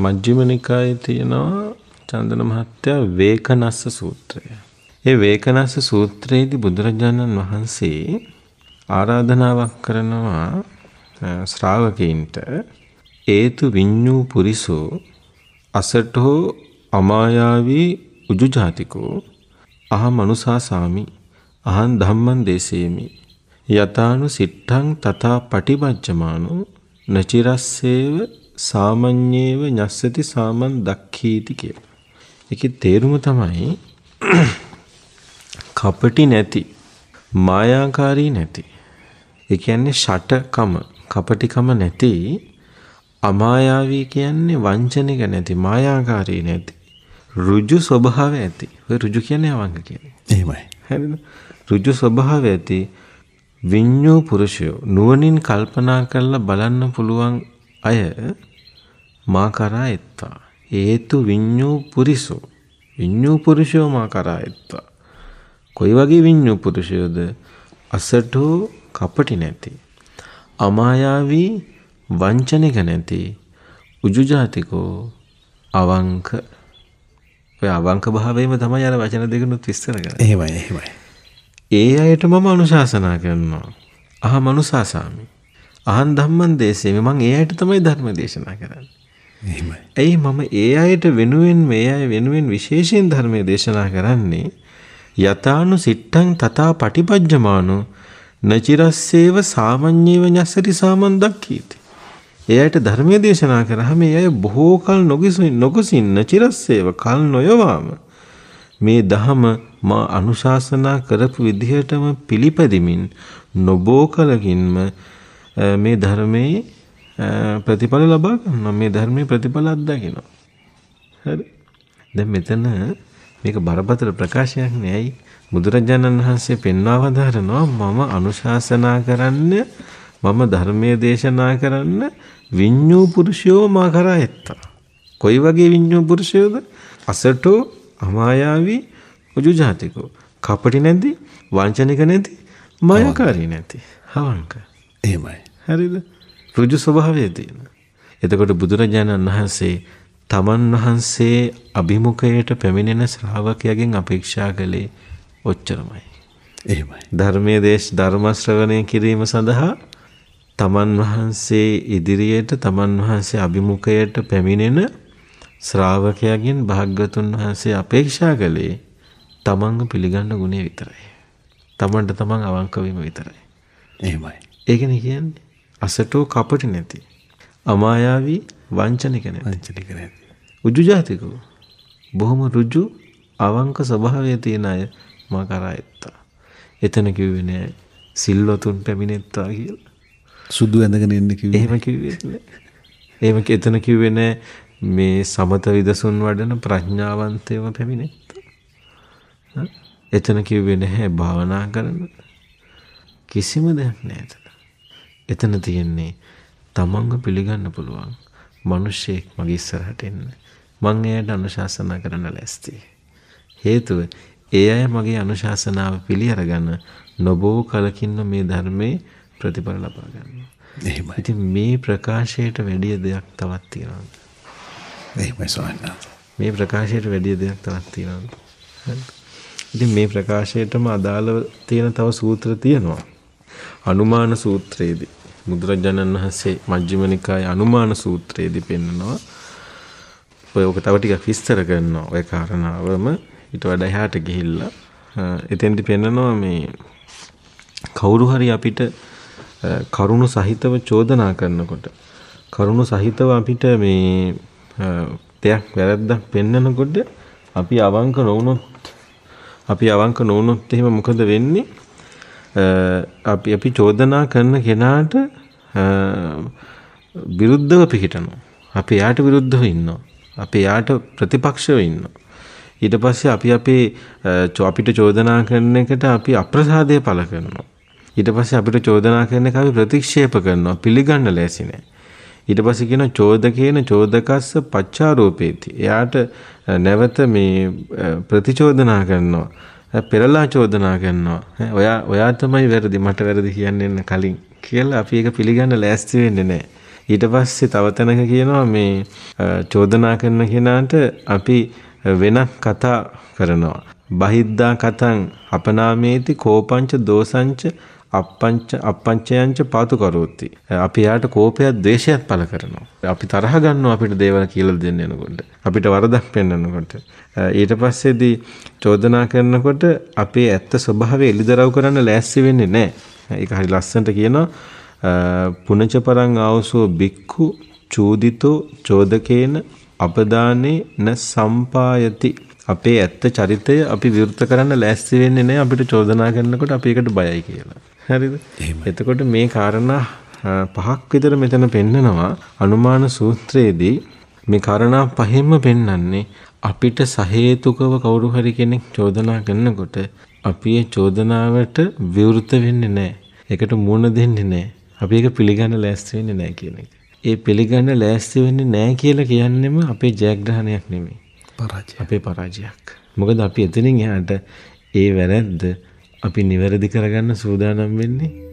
මජ්ක්‍ධිම නිකායේ තියෙනවා චන්දන මහත්තයා වේකනස්ස සූත්‍රය. ඒ වේකනස්ස සූත්‍රයේදී බුදුරජාණන් වහන්සේ ආරාධනාවක් කරනවා ශ්‍රාවකයන්ට ඒතු විඤ්ඤූ පුරිසෝ අසටෝ අමායාවී උජුජාතිකෝ අහං මනුසාසාමි අහං ධම්මං දේසේමි යතානු සිට්ඨං තථා පටිපච්චමානෝ නචිරස්සේව සාමඤ්ඤේව ඤස්සති සාමන් දක්ඛීති කියලා. ඒකේ තේරුම තමයි කපටි නැති මායාකාරී නැති. ඒ කියන්නේ ෂටකම කපටිකම නැති අමායාවී කියන්නේ වංචනික නැති මායාකාරී නැති ඍජු ස්වභාවය ඇති. ඔය ඍජු කියන්නේ අවංග කියන්නේ. එහෙමයි. හරිද? ඍජු ස්වභාවය ඇති විඤ්ඤෝ පුරුෂයෝ නුවණින් කල්පනා කරලා බලන්න පුළුවන් අය මා කරා එත්තා. ඒතු විඤ්ඤූ පුරිසෝ. විඤ්ඤූ පුරුෂෝ මා කරා එත්තා. කොයි වගේ විඤ්ඤූ පුරුෂයෝද? අසටෝ කපටි නැති. අමායාවී වංචනික නැති. උජුජාතිකෝ අවංක. ඔය අවංක භාවයම තමයි අර වචන දෙකනුත් විස්තර කරන්නේ. එහෙමයි එහෙමයි. ඒ අයට මම අනුශාසනා කරනවා. අහ මනුසාසාමි. අහන් ධම්මන් දේශේමි මම ඒ අයට තමයි ධර්ම දේශනා කරන්නේ. ඇයි මම ඒ අයට වෙනුවෙන් මේ අය වෙනුවෙන් විශේෂයෙන් ධර්මය දේශනා කරන්නේ යථානු සිට්ටං තථා පටිපජ්ජමානු නචිරස්සේව සාමඤ්ඤේව ඤස්සති සාමන් දක්ඛීති. එයාට ධර්මයේ දේශනා කරාම මේ අය බොහෝ කල නොගිසින් නොගසින් නචිරස්සේව කල් නොයවාම මේ දහම මා අනුශාසනා කරපු විදිහටම පිළිපදිමින් නොබෝ කලකින්ම මේ ධර්මයේ ප්‍රතිඵල ලබා ගන්නවා මේ ධර්මයේ ප්‍රතිඵල අත්දකිනවා හරි දැන් මෙතන මේක බරපතල ප්‍රකාශයක් නෙයි බුදුරජාණන් වහන්සේ පෙන්වා වදාරනවා මම අනුශාසනා කරන්න මම ධර්මයේ දේශනා කරන්න විඤ්ඤූ පුරුෂයෝ මා කරා ඇත්තා කොයි වගේ විඤ්ඤූ පුරුෂයෝද අසටෝ අමායාවී උජු ජාතිකෝ කපටි නැති වංචනික නැති මායාකාරී නැති හවංක එහෙමයි හරිද ඍජු ස්වභාවය තියෙන. එතකොට බුදුරජාණන් වහන්සේ තමන් වහන්සේ අභිමුඛයට පැමිණෙන ශ්‍රාවකයාගෙන් අපේක්ෂා කළේ ඔච්චරමයි. එහෙමයි. ධර්මයේ දේශ ධර්ම ශ්‍රවණය කිරීම සඳහා තමන් වහන්සේ ඉදිරියට තමන් වහන්සේ අභිමුඛයට පැමිණෙන ශ්‍රාවකයාගෙන් භාග්‍යතුන් වහන්සේ අපේක්ෂා කළේ තමන්ව පිළිගන්න ගුණය විතරයි. තමන්ට තමන් අවංක වීම විතරයි. එහෙමයි. ඒකනේ කියන්නේ අසටෝ කපටි නැති. අමායාවී වංචනික නැති. වංචනික නැති. උජු ජාතිකෝ. බොහොම ඍජු අවංක ස්වභාවය තියෙන අය මා කරා එත්තා. එතන කිව්වේ නෑ සිල්වතුන් පැමිණෙත්තා කියලා. සුදු ඇඳගෙන ඉන්න කිව්වේ. එහෙම කිව්වේ නෑ. එහෙම එතන කිව්වේ නෑ මේ සමත විදසුන් වඩන ප්‍රඥාවන්තයව පැමිණෙත්තා. එතන කිව්වේ නැහැ භාවනා කරන්න. කිසිම දෙයක් නෑ එතන. එතන තියෙන්නේ තමන්ව පිළිගන්න පුළුවන් මිනිස්සෙක් මගේ ඉස්සරහට එන්න. මං එයාට අනුශාසනා කරන්න ලැස්තියි. හේතුව ඒ අය මගේ අනුශාසනාව පිළි අරගෙන නොබෝ කලකින්ම මේ ධර්මයේ ප්‍රතිඵල ලබා ගන්නවා. එහෙමයි. ඉතින් මේ ප්‍රකාශයට වැඩිය දෙයක් තවත් තියෙනවද? එහෙමයි සවන්නාත. මේ ප්‍රකාශයට වැඩිය දෙයක් තවත් තියෙනවද? ඉතින් මේ ප්‍රකාශයටම අදාළව තියෙන තව සූත්‍ර තියෙනවා. අනුමාන සූත්‍රයේදී බුදුරජාණන් වහන්සේ මජ්ක්‍ධිම නිකායේ අනුමාන සූත්‍රයේදී පෙන්නනවා. ඔය ඔක තව ටිකක් විස්තර කරනවා ඔය කාරණාවම ඊට වඩා එහාට ගිහිල්ලා එතෙන්දී පෙන්නනවා මේ කවුරු හරි අපිට කරුණු සහිතව චෝදනා කරනකොට කරුණු සහිතව අපිට මේ දෙයක් වැරද්දක් පෙන්නකොට අපි අවංක නොවුනොත් අපි අවංක නොවුනොත් එහෙම මොකද වෙන්නේ? අපි අපි චෝදනා කරන කෙනාට විරුද්ධව පිහිටනවා. අපි යාට විරුද්ධව ඉන්නවා. අපි යාට ප්‍රතිපක්ෂව ඉන්නවා. ඊට පස්සේ අපි අපේ අපිට චෝදනා කරන එකට අපි අප්‍රසාදය පළ කරනවා. ඊට පස්සේ අපිට චෝදනා කරන එක අපි ප්‍රතික්ෂේප කරනවා. පිළිගන්න ලෑසි නෑ. ඊට පස්සේ කියන චෝදකේන චෝදකස්ස පච්චාරෝපේති. එයාට නැවත මේ ප්‍රතිචෝදනා කරනවා. පෙරලා චෝදනා කරනවා ඔයා ඔයා තමයි වැරදි මට වැරදි කියන්න එන්න කලින් කියලා අපි ඒක පිළිගන්න ලෑස්ති වෙන්නේ නැහැ ඊට පස්සේ තව තැනක කියනවා මේ චෝදනා කරන කෙනාට අපි වෙනක් කතා කරනවා බහිද්දා කතං අපනාමේති කෝපංච දෝසංච අප්පංච අප්පංචයන්ච පාතු කරෝති. අපි යාට කෝපයක් ද්වේෂයක් පළ කරනවා. අපි තරහ ගන්නවා අපිට දේවල් කියලා දෙන්න යනකොට. අපිට වරදක් පෙන්වනකොට. ඊට පස්සේදී චෝදනා කරනකොට අපේ ඇත්ත ස්වභාවය එලිදරව් කරන්න ලෑස්ති වෙන්නේ නැහැ. ඒක හරි ලස්සනට කියනවා පුනච පරං ආවසෝ බික්ඛු චෝදිතෝ චෝදකේන අපදානේ න සම්පායති අපේ ඇත්ත චරිතය අපි විවෘත කරන්න ලෑස්ති වෙන්නේ නැහැ අපිට චෝදනා කරනකොට අපි ඒකට බයයි කියලා. හරිද? එතකොට මේ කාරණා පහක් විතර මෙතන පෙන්නනවා අනුමාන සූත්‍රයේදී මේ කාරණා පහෙම පෙන්වන්නේ අපිට සහේතුකව කවුරු හරි කෙනෙක් චෝදනා කරනකොට අපි ඒ චෝදනාවට විවෘත වෙන්නේ නැහැ. ඒකට මුණ දෙන්නේ නැහැ. අපි ඒක පිළිගන්න ලෑස්ති වෙන්නේ නැහැ කියන එක. ඒ පිළිගන්න ලෑස්ති වෙන්නේ නැහැ කියලා කියන්නෙම අපේ ජයග්‍රහණයක් නෙමෙයි. පරාජය. අපේ පරාජයක්. මොකද අපි එතනින් එහාට ඒ වැරද්ද අපි නිවැරදි කරගන්න සූදානම් වෙන්නේ